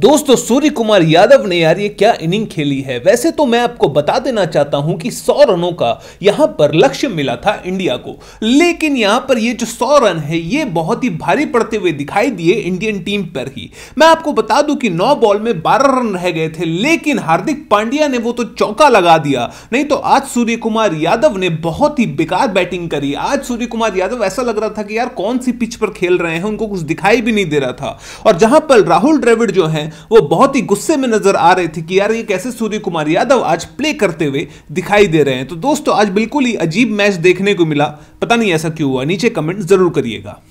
दोस्तों सूर्य कुमार यादव ने यार ये क्या इनिंग खेली है वैसे तो मैं आपको बता देना चाहता हूं कि 100 रनों का यहां पर लक्ष्य मिला था इंडिया को लेकिन यहां पर ये जो 100 रन है ये बहुत ही भारी पड़ते हुए दिखाई दिए इंडियन टीम पर ही मैं आपको बता दूं कि 9 बॉल में 12 रन रह गए थे लेकिन हार्दिक पांड्या ने वो तो चौका लगा दिया नहीं तो आज सूर्य कुमार यादव ने बहुत ही बेकार बैटिंग करी आज सूर्य कुमार यादव ऐसा लग रहा था कि यार कौन सी पिच पर खेल रहे हैं उनको कुछ दिखाई भी नहीं दे रहा था और जहां पर राहुल ड्रेविड जो है हैं वो बहुत ही गुस्से में नजर आ रहे थे कि यार ये कैसे सूर्य कुमार यादव आज प्ले करते हुए दिखाई दे रहे हैं तो दोस्तों आज बिल्कुल ही अजीब मैच देखने को मिला पता नहीं ऐसा क्यों हुआ नीचे कमेंट जरूर करिएगा